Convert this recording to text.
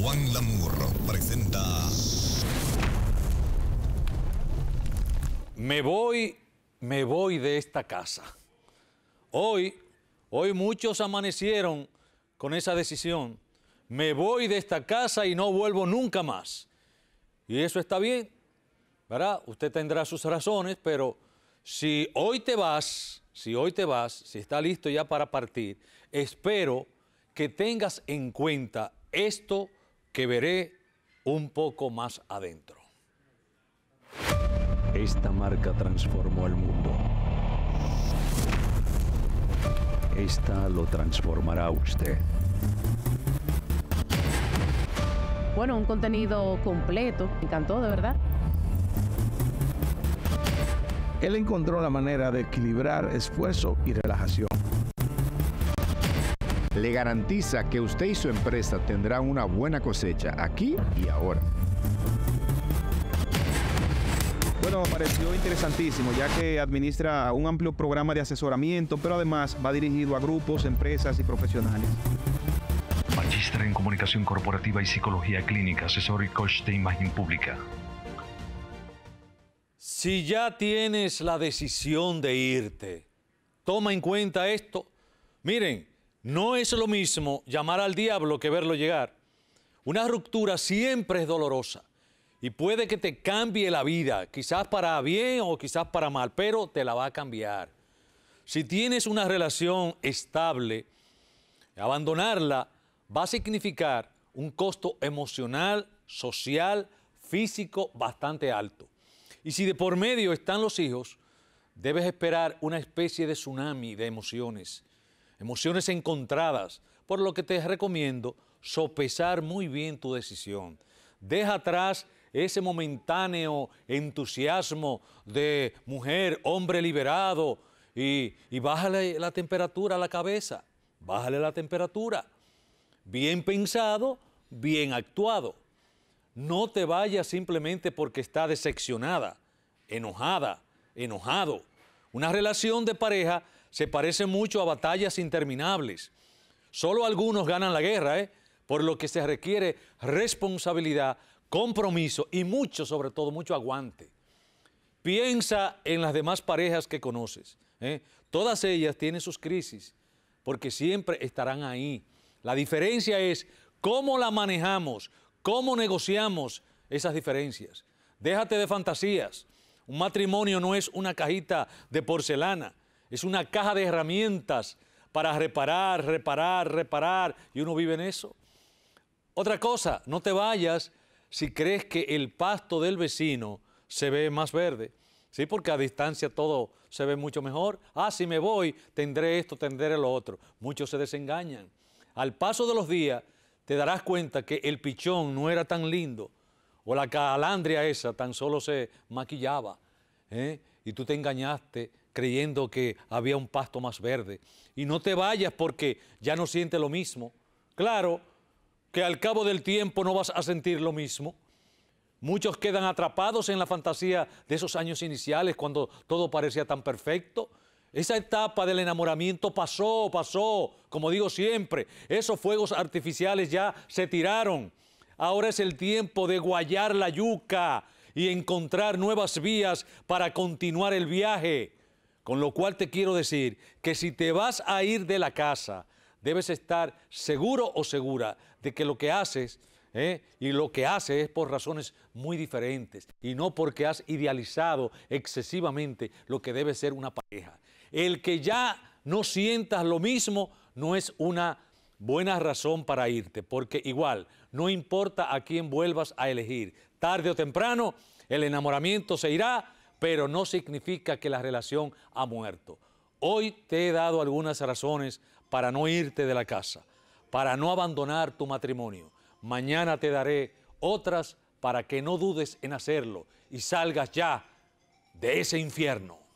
Juan Lamurro presenta. Me voy, me voy de esta casa. Hoy, hoy muchos amanecieron con esa decisión. Me voy de esta casa y no vuelvo nunca más. Y eso está bien, ¿verdad? Usted tendrá sus razones, pero si hoy te vas, si hoy te vas, si está listo ya para partir, espero que tengas en cuenta esto que veré un poco más adentro. Esta marca transformó el mundo. Esta lo transformará usted. Bueno, un contenido completo. Me encantó, de verdad. Él encontró la manera de equilibrar esfuerzo y relajación le garantiza que usted y su empresa tendrán una buena cosecha aquí y ahora. Bueno, me pareció interesantísimo, ya que administra un amplio programa de asesoramiento, pero además va dirigido a grupos, empresas y profesionales. Magistra en Comunicación Corporativa y Psicología Clínica, asesor y coach de imagen pública. Si ya tienes la decisión de irte, toma en cuenta esto. Miren, no es lo mismo llamar al diablo que verlo llegar. Una ruptura siempre es dolorosa y puede que te cambie la vida, quizás para bien o quizás para mal, pero te la va a cambiar. Si tienes una relación estable, abandonarla va a significar un costo emocional, social, físico bastante alto. Y si de por medio están los hijos, debes esperar una especie de tsunami de emociones emociones encontradas, por lo que te recomiendo sopesar muy bien tu decisión. Deja atrás ese momentáneo entusiasmo de mujer, hombre liberado, y, bájale la temperatura a la cabeza, bájale la temperatura. Bien pensado, bien actuado. No te vayas simplemente porque está decepcionada, enojada, enojado. Una relación de pareja se parece mucho a batallas interminables. Solo algunos ganan la guerra, ¿eh? por lo que se requiere responsabilidad, compromiso y mucho, sobre todo, mucho aguante. Piensa en las demás parejas que conoces. ¿eh? Todas ellas tienen sus crisis, porque siempre estarán ahí. La diferencia es cómo la manejamos, cómo negociamos esas diferencias. Déjate de fantasías. Un matrimonio no es una cajita de porcelana. Es una caja de herramientas para reparar, reparar, reparar, y uno vive en eso. Otra cosa, no te vayas si crees que el pasto del vecino se ve más verde. Sí, porque a distancia todo se ve mucho mejor. Ah, si me voy, tendré esto, tendré lo otro. Muchos se desengañan. Al paso de los días, te darás cuenta que el pichón no era tan lindo o la calandria esa tan solo se maquillaba. ¿eh? Y tú te engañaste creyendo que había un pasto más verde. Y no te vayas porque ya no sientes lo mismo. Claro que al cabo del tiempo no vas a sentir lo mismo. Muchos quedan atrapados en la fantasía de esos años iniciales cuando todo parecía tan perfecto. Esa etapa del enamoramiento pasó, pasó, como digo siempre, esos fuegos artificiales ya se tiraron. Ahora es el tiempo de guayar la yuca y encontrar nuevas vías para continuar el viaje. Con lo cual te quiero decir que si te vas a ir de la casa, debes estar seguro o segura de que lo que haces ¿eh? y lo que haces es por razones muy diferentes y no porque has idealizado excesivamente lo que debe ser una pareja. El que ya no sientas lo mismo no es una buena razón para irte, porque igual, no importa a quién vuelvas a elegir, tarde o temprano el enamoramiento se irá pero no significa que la relación ha muerto. Hoy te he dado algunas razones para no irte de la casa, para no abandonar tu matrimonio. Mañana te daré otras para que no dudes en hacerlo y salgas ya de ese infierno.